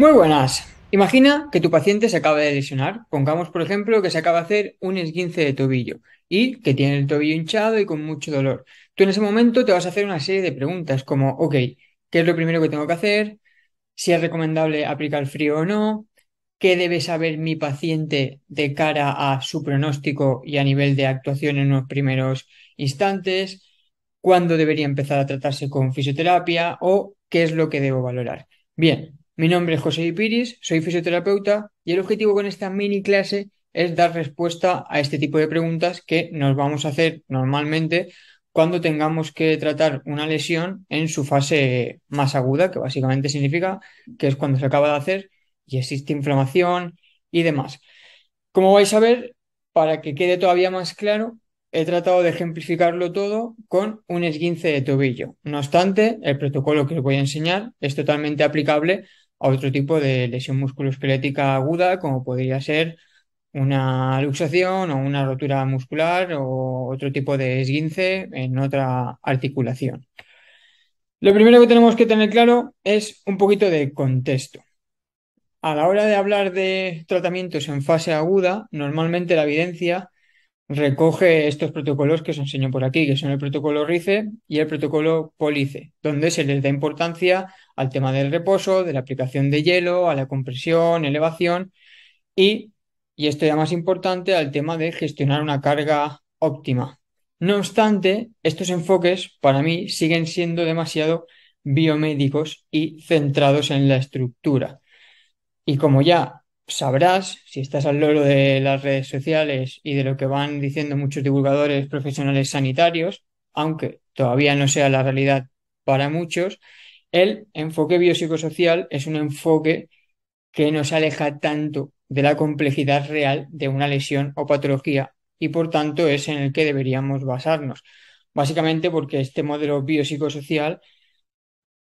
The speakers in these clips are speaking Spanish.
Muy buenas. Imagina que tu paciente se acaba de lesionar. Pongamos, por ejemplo, que se acaba de hacer un esguince de tobillo y que tiene el tobillo hinchado y con mucho dolor. Tú en ese momento te vas a hacer una serie de preguntas como, ok, ¿qué es lo primero que tengo que hacer? ¿Si es recomendable aplicar frío o no? ¿Qué debe saber mi paciente de cara a su pronóstico y a nivel de actuación en los primeros instantes? ¿Cuándo debería empezar a tratarse con fisioterapia? ¿O qué es lo que debo valorar? Bien, mi nombre es José Ipiris, soy fisioterapeuta y el objetivo con esta mini clase es dar respuesta a este tipo de preguntas que nos vamos a hacer normalmente cuando tengamos que tratar una lesión en su fase más aguda, que básicamente significa que es cuando se acaba de hacer y existe inflamación y demás. Como vais a ver, para que quede todavía más claro, he tratado de ejemplificarlo todo con un esguince de tobillo. No obstante, el protocolo que os voy a enseñar es totalmente aplicable a otro tipo de lesión musculoesquelética aguda, como podría ser una luxación o una rotura muscular o otro tipo de esguince en otra articulación. Lo primero que tenemos que tener claro es un poquito de contexto. A la hora de hablar de tratamientos en fase aguda, normalmente la evidencia recoge estos protocolos que os enseño por aquí, que son el protocolo RICE y el protocolo POLICE, donde se les da importancia al tema del reposo, de la aplicación de hielo, a la compresión, elevación y, y esto ya más importante, al tema de gestionar una carga óptima. No obstante, estos enfoques para mí siguen siendo demasiado biomédicos y centrados en la estructura. Y como ya sabrás, si estás al loro de las redes sociales y de lo que van diciendo muchos divulgadores profesionales sanitarios, aunque todavía no sea la realidad para muchos, el enfoque biopsicosocial es un enfoque que nos aleja tanto de la complejidad real de una lesión o patología y por tanto es en el que deberíamos basarnos. Básicamente porque este modelo biopsicosocial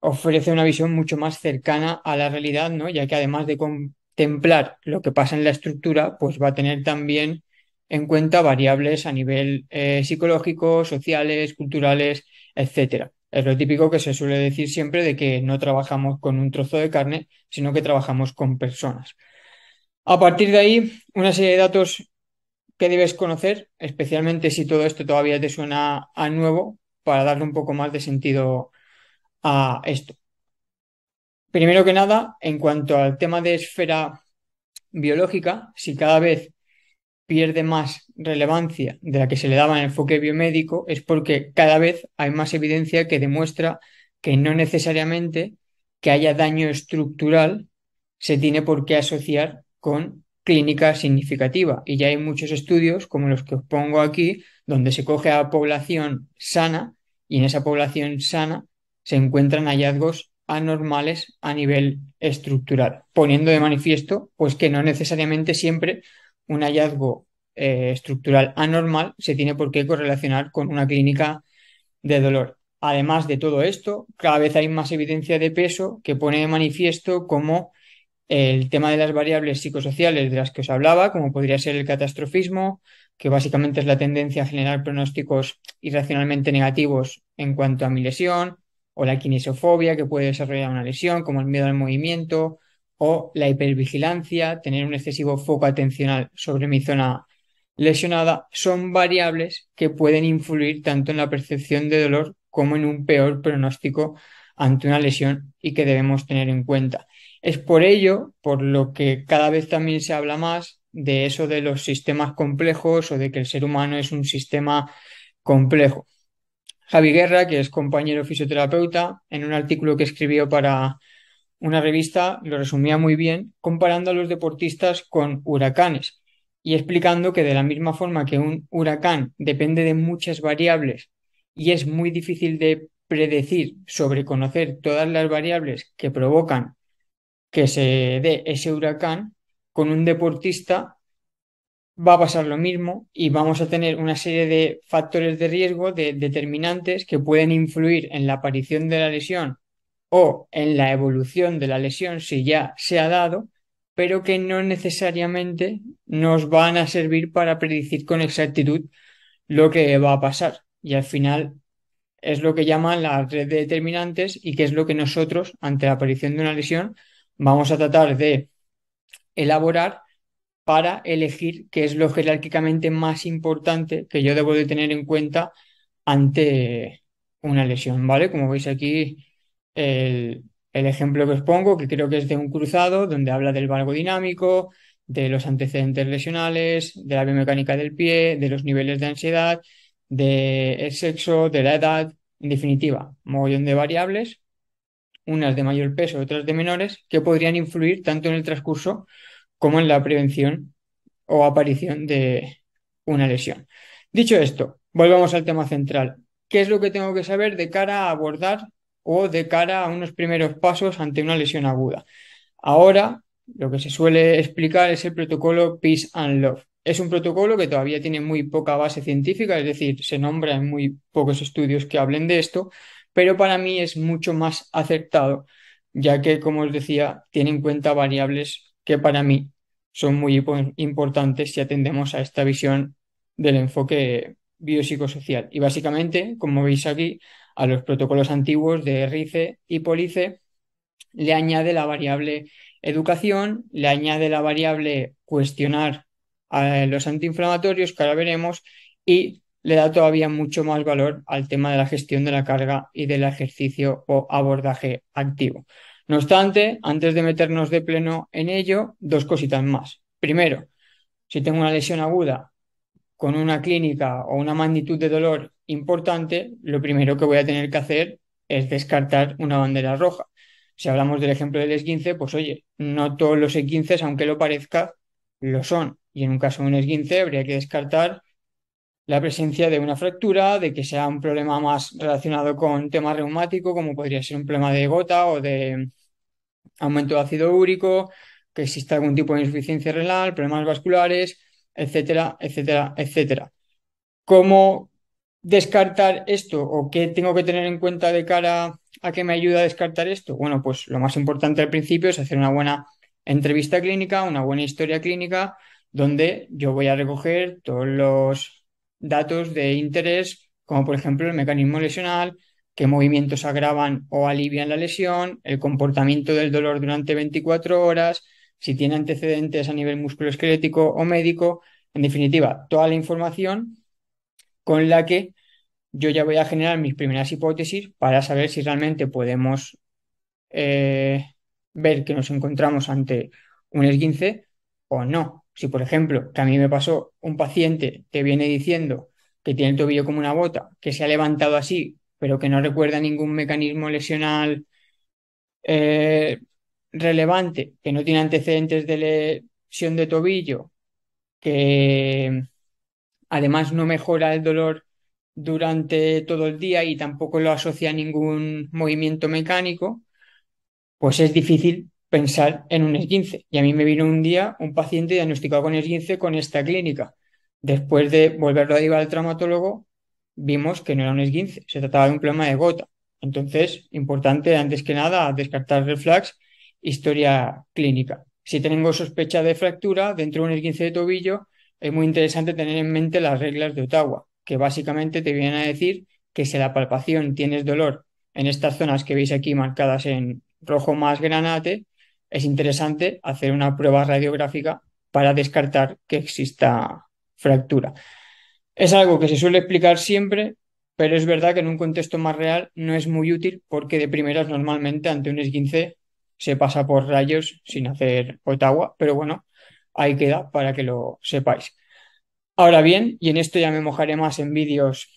ofrece una visión mucho más cercana a la realidad, ¿no? ya que además de, templar lo que pasa en la estructura, pues va a tener también en cuenta variables a nivel eh, psicológico, sociales, culturales, etcétera. Es lo típico que se suele decir siempre de que no trabajamos con un trozo de carne, sino que trabajamos con personas. A partir de ahí, una serie de datos que debes conocer, especialmente si todo esto todavía te suena a nuevo, para darle un poco más de sentido a esto. Primero que nada, en cuanto al tema de esfera biológica, si cada vez pierde más relevancia de la que se le daba en el enfoque biomédico, es porque cada vez hay más evidencia que demuestra que no necesariamente que haya daño estructural se tiene por qué asociar con clínica significativa. Y ya hay muchos estudios, como los que os pongo aquí, donde se coge a población sana y en esa población sana se encuentran hallazgos anormales a nivel estructural, poniendo de manifiesto pues que no necesariamente siempre un hallazgo eh, estructural anormal se tiene por qué correlacionar con una clínica de dolor. Además de todo esto, cada vez hay más evidencia de peso que pone de manifiesto como el tema de las variables psicosociales de las que os hablaba, como podría ser el catastrofismo, que básicamente es la tendencia a generar pronósticos irracionalmente negativos en cuanto a mi lesión, o la kinesiofobia que puede desarrollar una lesión, como el miedo al movimiento, o la hipervigilancia, tener un excesivo foco atencional sobre mi zona lesionada, son variables que pueden influir tanto en la percepción de dolor como en un peor pronóstico ante una lesión y que debemos tener en cuenta. Es por ello, por lo que cada vez también se habla más de eso de los sistemas complejos o de que el ser humano es un sistema complejo. Javi Guerra, que es compañero fisioterapeuta, en un artículo que escribió para una revista, lo resumía muy bien, comparando a los deportistas con huracanes y explicando que de la misma forma que un huracán depende de muchas variables y es muy difícil de predecir sobre conocer todas las variables que provocan que se dé ese huracán, con un deportista va a pasar lo mismo y vamos a tener una serie de factores de riesgo, de determinantes que pueden influir en la aparición de la lesión o en la evolución de la lesión si ya se ha dado, pero que no necesariamente nos van a servir para predecir con exactitud lo que va a pasar. Y al final es lo que llaman la red de determinantes y que es lo que nosotros, ante la aparición de una lesión, vamos a tratar de elaborar para elegir qué es lo jerárquicamente más importante que yo debo de tener en cuenta ante una lesión, ¿vale? Como veis aquí, el, ejemplo que os pongo, que creo que es de un cruzado, donde habla del valgo dinámico, de los antecedentes lesionales, de la biomecánica del pie, de los niveles de ansiedad, del de sexo, de la edad, en definitiva, mogollón de variables, unas de mayor peso, otras de menores, que podrían influir tanto en el transcurso como en la prevención o aparición de una lesión. Dicho esto, volvamos al tema central. ¿Qué es lo que tengo que saber de cara a abordar o de cara a unos primeros pasos ante una lesión aguda? Ahora, lo que se suele explicar es el protocolo Peace and Love. Es un protocolo que todavía tiene muy poca base científica, es decir, se nombra en muy pocos estudios que hablen de esto, pero para mí es mucho más acertado, ya que, como os decía, tiene en cuenta variables que para mí son muy importantes si atendemos a esta visión del enfoque biopsicosocial. Y básicamente, como veis aquí, a los protocolos antiguos de RICE y POLICE le añade la variable educación, le añade la variable cuestionar a los antiinflamatorios, que ahora veremos, y le da todavía mucho más valor al tema de la gestión de la carga y del ejercicio o abordaje activo. No obstante, antes de meternos de pleno en ello, dos cositas más. Primero, si tengo una lesión aguda con una clínica o una magnitud de dolor importante, lo primero que voy a tener que hacer es descartar una bandera roja. Si hablamos del ejemplo del esguince, pues oye, no todos los esguinces, aunque lo parezca, lo son. Y en un caso de un esguince habría que descartar la presencia de una fractura, de que sea un problema más relacionado con tema reumático, como podría ser un problema de gota o de aumento de ácido úrico, que exista algún tipo de insuficiencia renal, problemas vasculares, etcétera, etcétera, etcétera. ¿Cómo descartar esto o qué tengo que tener en cuenta de cara a que me ayude a descartar esto? Bueno, pues lo más importante al principio es hacer una buena entrevista clínica, una buena historia clínica, donde yo voy a recoger todos los datos de interés, como por ejemplo el mecanismo lesional, qué movimientos agravan o alivian la lesión, el comportamiento del dolor durante 24 horas, si tiene antecedentes a nivel musculoesquelético o médico, en definitiva, toda la información con la que yo ya voy a generar mis primeras hipótesis para saber si realmente podemos eh, ver que nos encontramos ante un esguince o no. Si, por ejemplo, que a mí me pasó un paciente que viene diciendo que tiene el tobillo como una bota, que se ha levantado así pero que no recuerda ningún mecanismo lesional eh, relevante, que no tiene antecedentes de lesión de tobillo, que mm, además no mejora el dolor durante todo el día y tampoco lo asocia a ningún movimiento mecánico, pues es difícil pensar en un esguince. Y a mí me vino un día un paciente diagnosticado con esguince con esta clínica. Después de volverlo a llevar al traumatólogo, vimos que no era un esguince, se trataba de un problema de gota. Entonces, importante antes que nada descartar reflux, historia clínica. Si tengo sospecha de fractura dentro de un esguince de tobillo, es muy interesante tener en mente las reglas de Ottawa, que básicamente te vienen a decir que si la palpación tienes dolor en estas zonas que veis aquí marcadas en rojo más granate, es interesante hacer una prueba radiográfica para descartar que exista fractura. Es algo que se suele explicar siempre, pero es verdad que en un contexto más real no es muy útil porque de primeras normalmente ante un esguince se pasa por rayos sin hacer otagua pero bueno, ahí queda para que lo sepáis. Ahora bien, y en esto ya me mojaré más en vídeos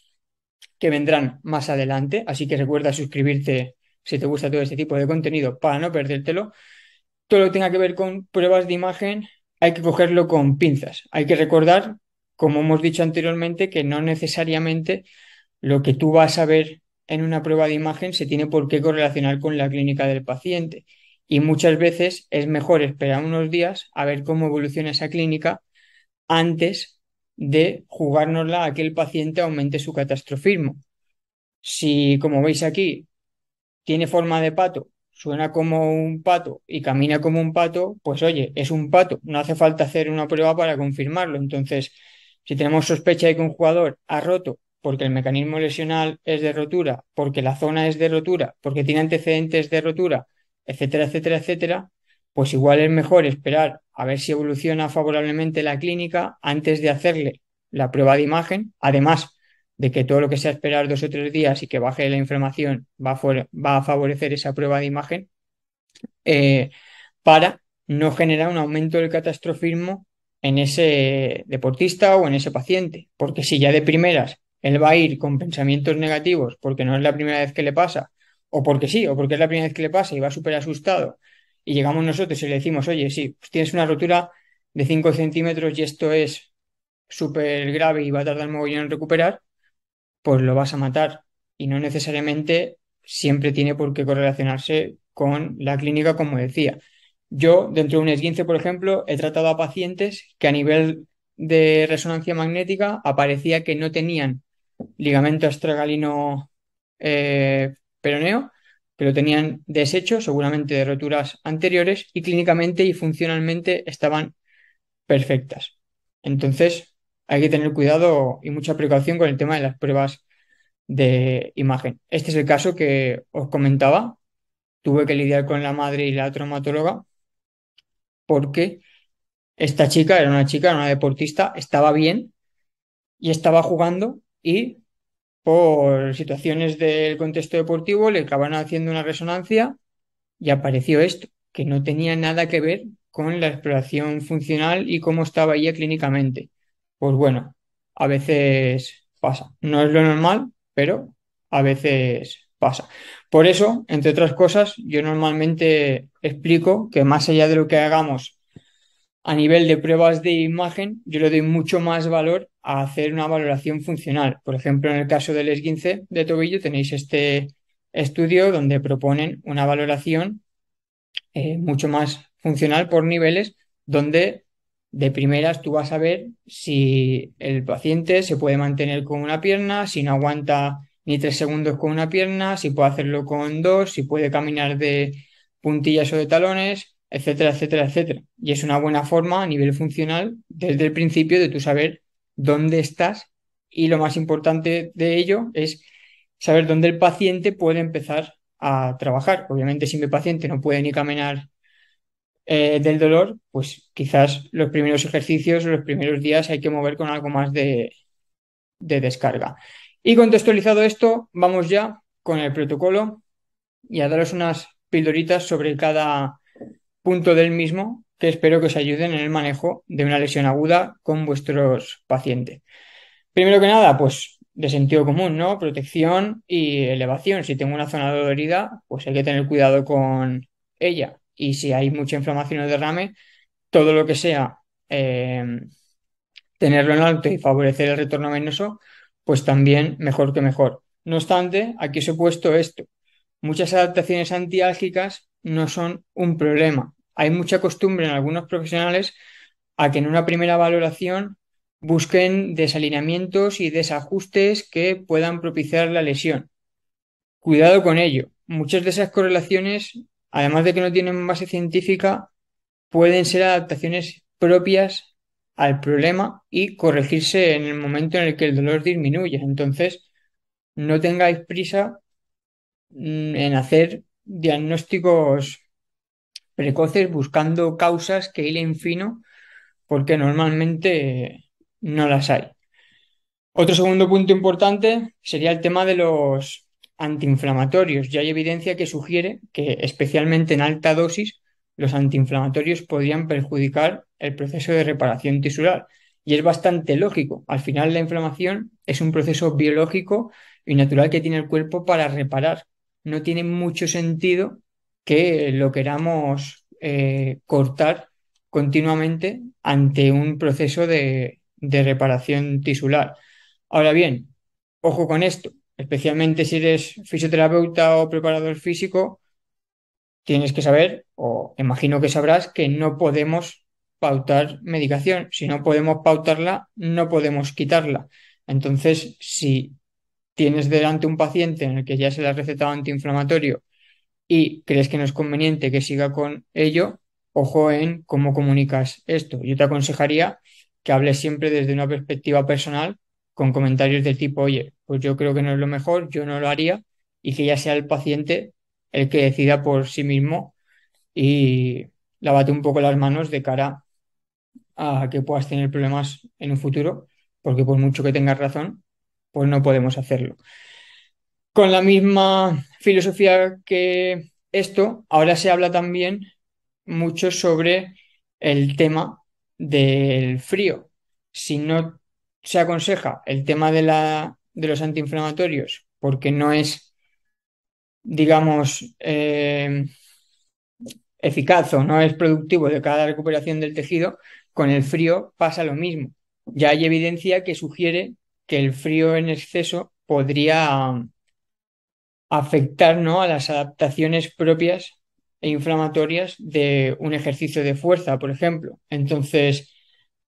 que vendrán más adelante, así que recuerda suscribirte si te gusta todo este tipo de contenido para no perdértelo. Todo lo que tenga que ver con pruebas de imagen hay que cogerlo con pinzas. Hay que recordar como hemos dicho anteriormente, que no necesariamente lo que tú vas a ver en una prueba de imagen se tiene por qué correlacionar con la clínica del paciente. Y muchas veces es mejor esperar unos días a ver cómo evoluciona esa clínica antes de jugárnosla a que el paciente aumente su catastrofismo. Si, como veis aquí, tiene forma de pato, suena como un pato y camina como un pato, pues oye, es un pato, no hace falta hacer una prueba para confirmarlo. Entonces, si tenemos sospecha de que un jugador ha roto porque el mecanismo lesional es de rotura, porque la zona es de rotura, porque tiene antecedentes de rotura, etcétera, etcétera, etcétera, pues igual es mejor esperar a ver si evoluciona favorablemente la clínica antes de hacerle la prueba de imagen, además de que todo lo que sea esperar dos o tres días y que baje la inflamación va a, favorecer esa prueba de imagen, eh, para no generar un aumento del catastrofismo en ese deportista o en ese paciente. Porque si ya de primeras él va a ir con pensamientos negativos porque no es la primera vez que le pasa, o porque sí, o porque es la primera vez que le pasa y va súper asustado, y llegamos nosotros y le decimos, oye, sí, pues tienes una rotura de 5 centímetros y esto es súper grave y va a tardar mogollón en recuperar, pues lo vas a matar. Y no necesariamente siempre tiene por qué correlacionarse con la clínica, como decía. Yo, dentro de un esguince, por ejemplo, he tratado a pacientes que a nivel de resonancia magnética aparecía que no tenían ligamento astragalino eh, peroneo, que lo tenían deshecho, seguramente de roturas anteriores, y clínicamente y funcionalmente estaban perfectas. Entonces, hay que tener cuidado y mucha precaución con el tema de las pruebas de imagen. Este es el caso que os comentaba. Tuve que lidiar con la madre y la traumatóloga porque esta chica era una chica, era una deportista, estaba bien y estaba jugando y por situaciones del contexto deportivo le acaban haciendo una resonancia y apareció esto, que no tenía nada que ver con la exploración funcional y cómo estaba ella clínicamente. Pues bueno, a veces pasa. No es lo normal, pero a veces pasa. Por eso, entre otras cosas, yo normalmente explico que más allá de lo que hagamos a nivel de pruebas de imagen, yo le doy mucho más valor a hacer una valoración funcional. Por ejemplo, en el caso del esguince de tobillo tenéis este estudio donde proponen una valoración eh, mucho más funcional por niveles donde de primeras tú vas a ver si el paciente se puede mantener con una pierna, si no aguanta ni tres segundos con una pierna, si puede hacerlo con dos, si puede caminar de puntillas o de talones, etcétera, etcétera, etcétera. Y es una buena forma a nivel funcional desde el principio de tú saber dónde estás y lo más importante de ello es saber dónde el paciente puede empezar a trabajar. Obviamente si mi paciente no puede ni caminar eh, del dolor, pues quizás los primeros ejercicios, los primeros días hay que mover con algo más de, de descarga. Y contextualizado esto, vamos ya con el protocolo y a daros unas pildoritas sobre cada punto del mismo que espero que os ayuden en el manejo de una lesión aguda con vuestros pacientes. Primero que nada, pues de sentido común, ¿no? Protección y elevación. Si tengo una zona dolorida, pues hay que tener cuidado con ella. Y si hay mucha inflamación o derrame, todo lo que sea eh, tenerlo en alto y favorecer el retorno venoso, pues también mejor que mejor. No obstante, aquí se he puesto esto. Muchas adaptaciones antiálgicas no son un problema. Hay mucha costumbre en algunos profesionales a que en una primera valoración busquen desalineamientos y desajustes que puedan propiciar la lesión. Cuidado con ello. Muchas de esas correlaciones, además de que no tienen base científica, pueden ser adaptaciones propias al problema y corregirse en el momento en el que el dolor disminuye Entonces, no tengáis prisa mm, en hacer diagnósticos precoces buscando causas que hilen fino porque normalmente no las hay. Otro segundo punto importante sería el tema de los antiinflamatorios. Ya hay evidencia que sugiere que especialmente en alta dosis los antiinflamatorios podrían perjudicar el proceso de reparación tisular. Y es bastante lógico. Al final la inflamación es un proceso biológico y natural que tiene el cuerpo para reparar. No tiene mucho sentido que lo queramos eh, cortar continuamente ante un proceso de reparación tisular. Ahora bien, ojo con esto, especialmente si eres fisioterapeuta o preparador físico, tienes que saber, o imagino que sabrás, que no podemos pautar medicación. Si no podemos pautarla, no podemos quitarla. Entonces, si tienes delante un paciente en el que ya se le ha recetado antiinflamatorio y crees que no es conveniente que siga con ello, ojo en cómo comunicas esto. Yo te aconsejaría que hables siempre desde una perspectiva personal con comentarios del tipo, oye, pues yo creo que no es lo mejor, yo no lo haría, y que ya sea el paciente el que decida por sí mismo y lavate un poco las manos de cara a que puedas tener problemas en un futuro, porque por mucho que tengas razón, pues no podemos hacerlo. Con la misma filosofía que esto, ahora se habla también mucho sobre el tema del frío. Si no se aconseja el tema de, la, de los antiinflamatorios, porque no es, digamos, eh, eficaz o no es productivo de cada recuperación del tejido, con el frío pasa lo mismo. Ya hay evidencia que sugiere que el frío en exceso podría um, afectar ¿no? a las adaptaciones propias e inflamatorias de un ejercicio de fuerza, por ejemplo. Entonces,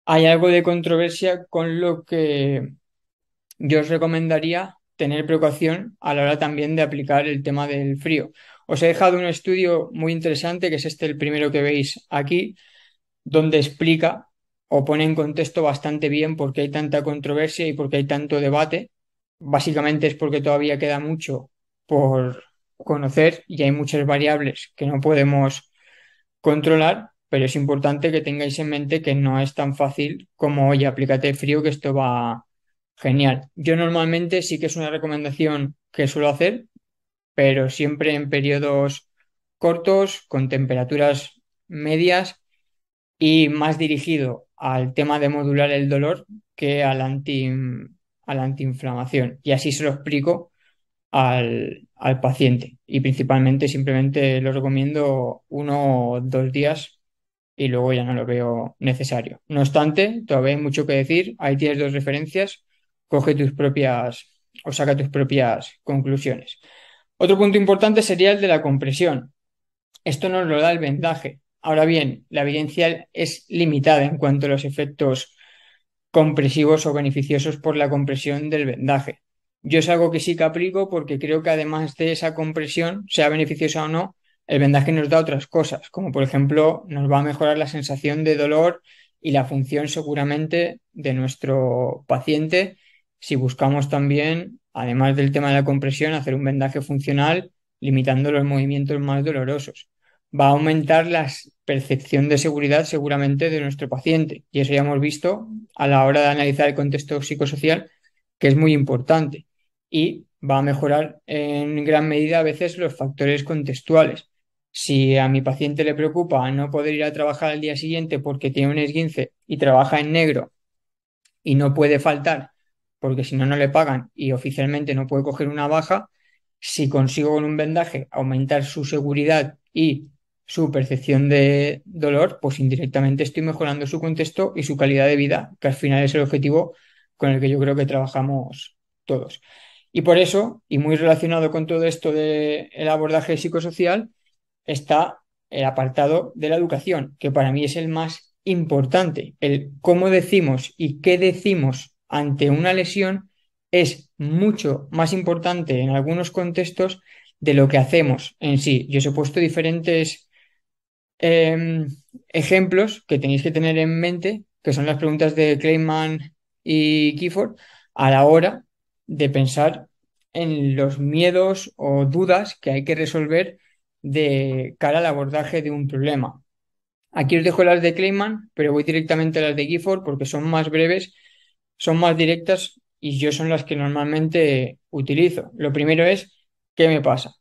hay algo de controversia con lo que yo os recomendaría tener precaución a la hora también de aplicar el tema del frío. Os he dejado un estudio muy interesante, que es este el primero que veis aquí, donde explica o pone en contexto bastante bien por qué hay tanta controversia y por qué hay tanto debate. Básicamente es porque todavía queda mucho por conocer y hay muchas variables que no podemos controlar, pero es importante que tengáis en mente que no es tan fácil como, oye, aplícate frío que esto va genial. Yo normalmente sí que es una recomendación que suelo hacer, pero siempre en periodos cortos, con temperaturas medias y más dirigido al tema de modular el dolor que al a la antiinflamación. Y así se lo explico al, al, paciente. Y principalmente simplemente lo recomiendo uno o dos días y luego ya no lo veo necesario. No obstante, todavía hay mucho que decir. Ahí tienes dos referencias. Coge tus propias o saca tus propias conclusiones. Otro punto importante sería el de la compresión. Esto nos lo da el vendaje. Ahora bien, la evidencia es limitada en cuanto a los efectos compresivos o beneficiosos por la compresión del vendaje. Yo es algo que sí que aplico porque creo que además de esa compresión, sea beneficiosa o no, el vendaje nos da otras cosas, como por ejemplo nos va a mejorar la sensación de dolor y la función seguramente de nuestro paciente si buscamos también, además del tema de la compresión, hacer un vendaje funcional limitando los movimientos más dolorosos va a aumentar la percepción de seguridad seguramente de nuestro paciente. Y eso ya hemos visto a la hora de analizar el contexto psicosocial, que es muy importante. Y va a mejorar en gran medida a veces los factores contextuales. Si a mi paciente le preocupa no poder ir a trabajar al día siguiente porque tiene un esguince y trabaja en negro y no puede faltar porque si no, no le pagan y oficialmente no puede coger una baja, si consigo con un vendaje aumentar su seguridad y su percepción de dolor, pues indirectamente estoy mejorando su contexto y su calidad de vida, que al final es el objetivo con el que yo creo que trabajamos todos. Y por eso, y muy relacionado con todo esto del abordaje psicosocial, está el apartado de la educación, que para mí es el más importante. El cómo decimos y qué decimos ante una lesión es mucho más importante en algunos contextos de lo que hacemos en sí. Yo os he puesto diferentes Em, ejemplos que tenéis que tener en mente, que son las preguntas de Clayman y Gifford, a la hora de pensar en los miedos o dudas que hay que resolver de cara al abordaje de un problema. Aquí os dejo las de Clayman, pero voy directamente a las de Gifford porque son más breves, son más directas y yo son las que normalmente utilizo. Lo primero es, ¿qué me pasa?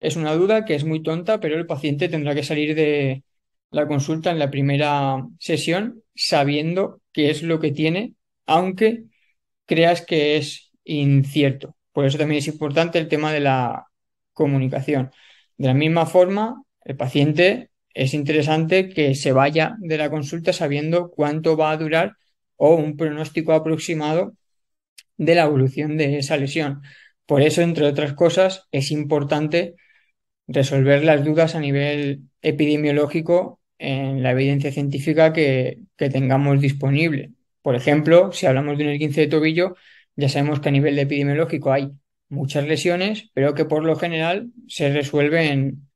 Es una duda que es muy tonta, pero el paciente tendrá que salir de la consulta en la primera sesión sabiendo qué es lo que tiene, aunque creas que es incierto. Por eso también es importante el tema de la comunicación. De la misma forma, el paciente es interesante que se vaya de la consulta sabiendo cuánto va a durar o un pronóstico aproximado de la evolución de esa lesión. Por eso, entre otras cosas, es importante resolver las dudas a nivel epidemiológico en la evidencia científica que, tengamos disponible. Por ejemplo, si hablamos de un quince de tobillo, ya sabemos que a nivel epidemiológico hay muchas lesiones, pero que por lo general se resuelven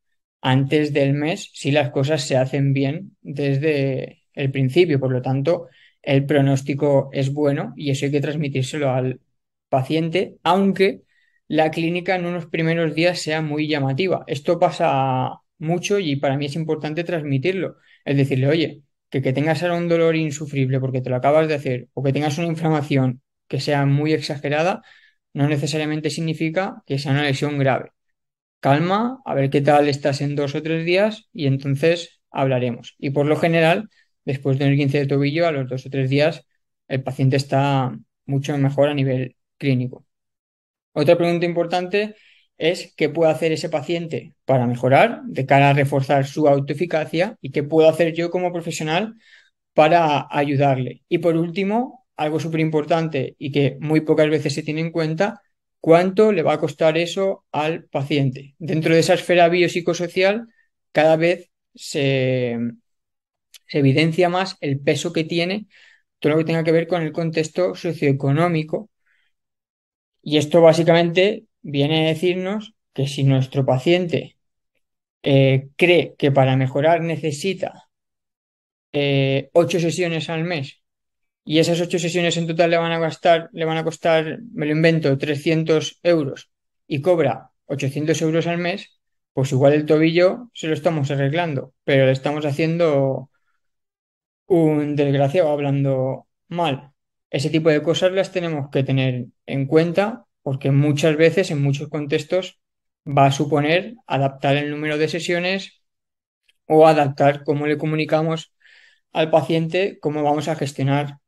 antes del mes si las cosas se hacen bien desde el principio. Por lo tanto, el pronóstico es bueno y eso hay que transmitírselo al paciente, aunque la clínica en unos primeros días sea muy llamativa. Esto pasa mucho y para mí es importante transmitirlo. Es decirle, oye, que, que tengas ahora un dolor insufrible porque te lo acabas de hacer o que tengas una inflamación que sea muy exagerada, no necesariamente significa que sea una lesión grave. Calma, a ver qué tal estás en dos o tres días y entonces hablaremos. Y por lo general, después de un 15 de tobillo, a los dos o tres días, el paciente está mucho mejor a nivel clínico. Otra pregunta importante es qué puede hacer ese paciente para mejorar de cara a reforzar su autoeficacia y qué puedo hacer yo como profesional para ayudarle. Y por último, algo súper importante y que muy pocas veces se tiene en cuenta, cuánto le va a costar eso al paciente. Dentro de esa esfera biopsicosocial, cada vez se, se evidencia más el peso que tiene todo lo que tenga que ver con el contexto socioeconómico y esto básicamente viene a decirnos que si nuestro paciente eh, cree que para mejorar necesita eh, ocho sesiones al mes y esas ocho sesiones en total le van a gastar, le van a costar, me lo invento, 300 euros y cobra 800 euros al mes, pues igual el tobillo se lo estamos arreglando, pero le estamos haciendo un desgraciado hablando mal. Ese tipo de cosas las tenemos que tener en cuenta porque muchas veces en muchos contextos va a suponer adaptar el número de sesiones o adaptar cómo le comunicamos al paciente cómo vamos a gestionar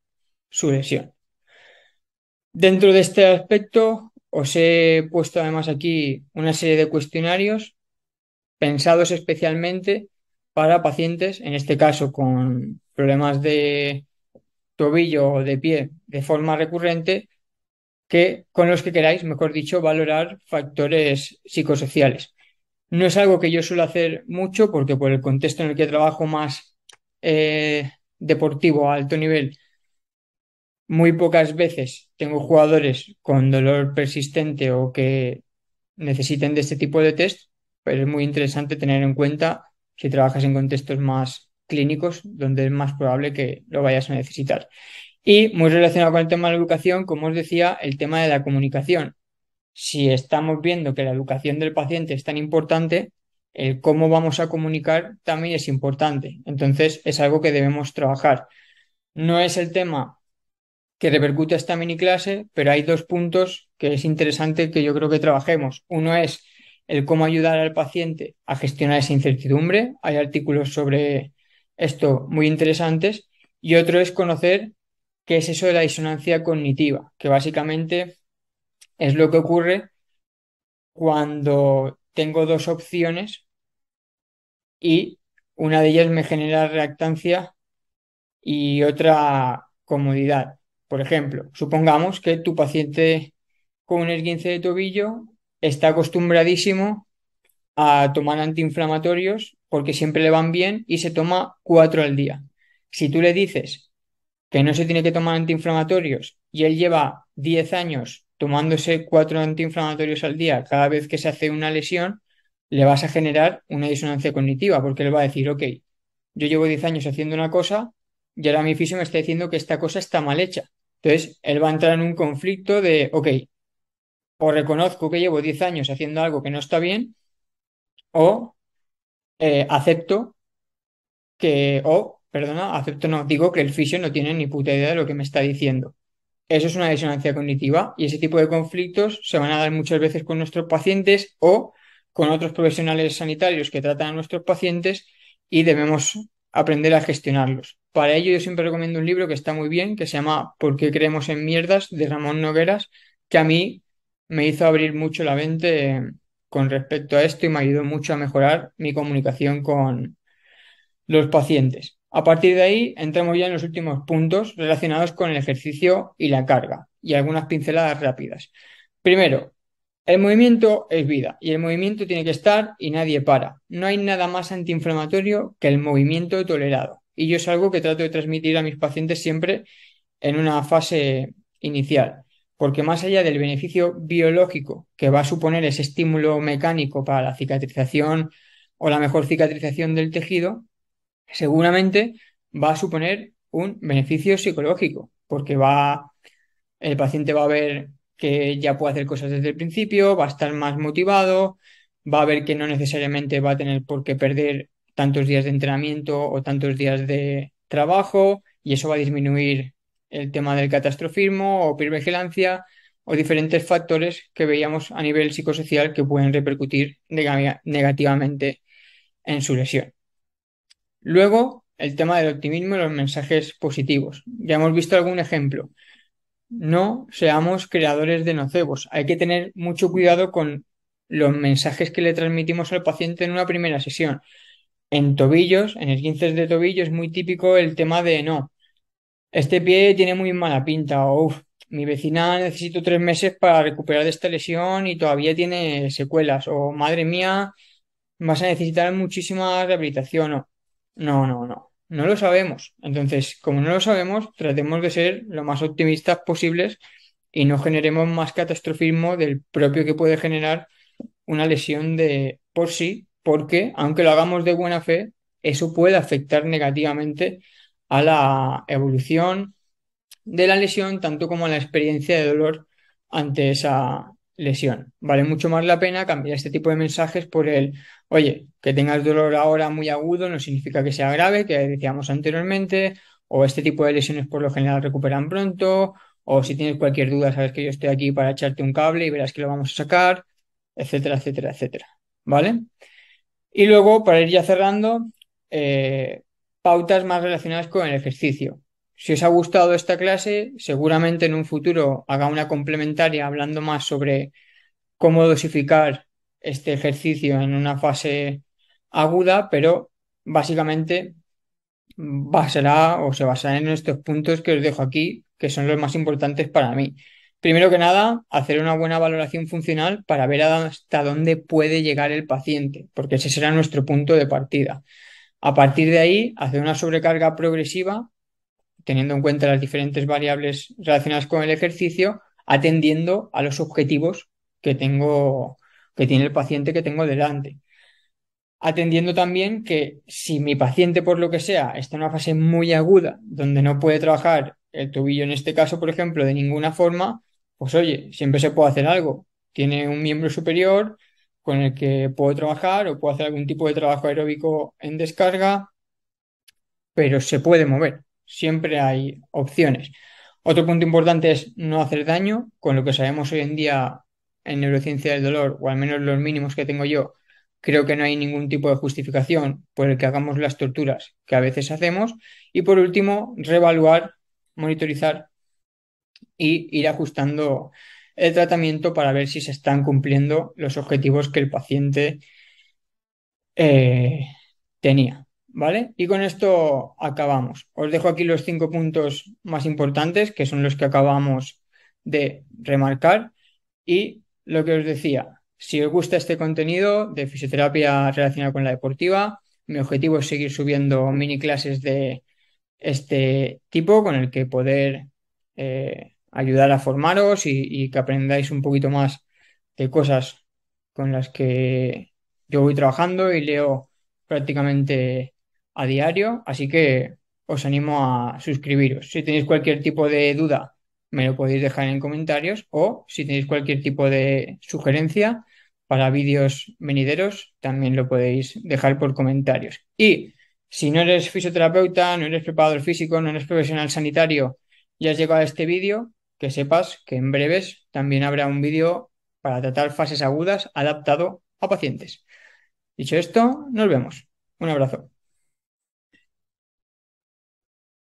su lesión. Dentro de este aspecto os he puesto además aquí una serie de cuestionarios pensados especialmente para pacientes, en este caso con problemas de tobillo o de pie de forma recurrente, que, con los que queráis, mejor dicho, valorar factores psicosociales. No es algo que yo suelo hacer mucho porque por el contexto en el que trabajo más eh, deportivo a alto nivel, muy pocas veces tengo jugadores con dolor persistente o que necesiten de este tipo de test, pero es muy interesante tener en cuenta si trabajas en contextos más clínicos donde es más probable que lo vayas a necesitar. Y muy relacionado con el tema de la educación, como os decía, el tema de la comunicación. Si estamos viendo que la educación del paciente es tan importante, el cómo vamos a comunicar también es importante. Entonces, es algo que debemos trabajar. No es el tema que repercute esta mini clase, pero hay dos puntos que es interesante que yo creo que trabajemos. Uno es el cómo ayudar al paciente a gestionar esa incertidumbre. Hay artículos sobre esto muy interesantes. Y otro es conocer qué es eso de la disonancia cognitiva, que básicamente es lo que ocurre cuando tengo dos opciones y una de ellas me genera reactancia y otra comodidad. Por ejemplo, supongamos que tu paciente con un esguince de tobillo está acostumbradísimo a tomar antiinflamatorios porque siempre le van bien y se toma cuatro al día. Si tú le dices que no se tiene que tomar antiinflamatorios y él lleva 10 años tomándose cuatro antiinflamatorios al día cada vez que se hace una lesión, le vas a generar una disonancia cognitiva porque él va a decir, ok, yo llevo 10 años haciendo una cosa y ahora mi físico me está diciendo que esta cosa está mal hecha. Entonces, él va a entrar en un conflicto de, ok, o reconozco que llevo 10 años haciendo algo que no está bien, o eh, acepto que, o, perdona, acepto, no, digo que el fisio no tiene ni puta idea de lo que me está diciendo. Eso es una disonancia cognitiva y ese tipo de conflictos se van a dar muchas veces con nuestros pacientes o con otros profesionales sanitarios que tratan a nuestros pacientes y debemos aprender a gestionarlos. Para ello yo siempre recomiendo un libro que está muy bien, que se llama ¿Por qué creemos en mierdas? de Ramón Nogueras, que a mí me hizo abrir mucho la mente con respecto a esto y me ayudó mucho a mejorar mi comunicación con los pacientes. A partir de ahí entramos ya en los últimos puntos relacionados con el ejercicio y la carga y algunas pinceladas rápidas. Primero, el movimiento es vida y el movimiento tiene que estar y nadie para. No hay nada más antiinflamatorio que el movimiento tolerado. Y yo es algo que trato de transmitir a mis pacientes siempre en una fase inicial porque más allá del beneficio biológico que va a suponer ese estímulo mecánico para la cicatrización o la mejor cicatrización del tejido, seguramente va a suponer un beneficio psicológico, porque va el paciente va a ver que ya puede hacer cosas desde el principio, va a estar más motivado, va a ver que no necesariamente va a tener por qué perder tantos días de entrenamiento o tantos días de trabajo y eso va a disminuir el tema del catastrofismo o pirvigilancia o diferentes factores que veíamos a nivel psicosocial que pueden repercutir negativamente en su lesión. Luego, el tema del optimismo y los mensajes positivos. Ya hemos visto algún ejemplo. No seamos creadores de nocebos. Hay que tener mucho cuidado con los mensajes que le transmitimos al paciente en una primera sesión. En tobillos, en esguinces de tobillo, es muy típico el tema de no, este pie tiene muy mala pinta. O mi vecina necesito tres meses para recuperar de esta lesión y todavía tiene secuelas. O madre mía, vas a necesitar muchísima rehabilitación. No, no, no, no. No lo sabemos. Entonces, como no lo sabemos, tratemos de ser lo más optimistas posibles y no generemos más catastrofismo del propio que puede generar una lesión de por sí, porque aunque lo hagamos de buena fe, eso puede afectar negativamente a la evolución de la lesión, tanto como a la experiencia de dolor ante esa lesión. Vale mucho más la pena cambiar este tipo de mensajes por el, oye, que tengas dolor ahora muy agudo no significa que sea grave, que decíamos anteriormente, o este tipo de lesiones por lo general recuperan pronto, o si tienes cualquier duda, sabes que yo estoy aquí para echarte un cable y verás que lo vamos a sacar, etcétera, etcétera, etcétera. ¿Vale? Y luego, para ir ya cerrando, eh, pautas más relacionadas con el ejercicio. Si os ha gustado esta clase, seguramente en un futuro haga una complementaria hablando más sobre cómo dosificar este ejercicio en una fase aguda, pero básicamente basará o se basará en estos puntos que os dejo aquí, que son los más importantes para mí. Primero que nada, hacer una buena valoración funcional para ver hasta dónde puede llegar el paciente, porque ese será nuestro punto de partida. A partir de ahí, hacer una sobrecarga progresiva, teniendo en cuenta las diferentes variables relacionadas con el ejercicio, atendiendo a los objetivos que tengo, que tiene el paciente que tengo delante. Atendiendo también que si mi paciente, por lo que sea, está en una fase muy aguda, donde no puede trabajar el tobillo, en este caso, por ejemplo, de ninguna forma, pues oye, siempre se puede hacer algo. Tiene un miembro superior, con el que puedo trabajar o puedo hacer algún tipo de trabajo aeróbico en descarga, pero se puede mover, siempre hay opciones. Otro punto importante es no hacer daño, con lo que sabemos hoy en día en neurociencia del dolor, o al menos los mínimos que tengo yo, creo que no hay ningún tipo de justificación por el que hagamos las torturas que a veces hacemos. Y por último, reevaluar, monitorizar y ir ajustando el tratamiento para ver si se están cumpliendo los objetivos que el paciente eh, tenía. ¿Vale? Y con esto acabamos. Os dejo aquí los cinco puntos más importantes, que son los que acabamos de remarcar. Y lo que os decía, si os gusta este contenido de fisioterapia relacionada con la deportiva, mi objetivo es seguir subiendo mini clases de este tipo con el que poder eh, ayudar a formaros y, que aprendáis un poquito más de cosas con las que yo voy trabajando y leo prácticamente a diario. Así que os animo a suscribiros. Si tenéis cualquier tipo de duda, me lo podéis dejar en comentarios o si tenéis cualquier tipo de sugerencia para vídeos venideros, también lo podéis dejar por comentarios. Y si no eres fisioterapeuta, no eres preparador físico, no eres profesional sanitario, ya has llegado a este vídeo, que sepas que en breves también habrá un vídeo para tratar fases agudas adaptado a pacientes. Dicho esto, nos vemos. Un abrazo.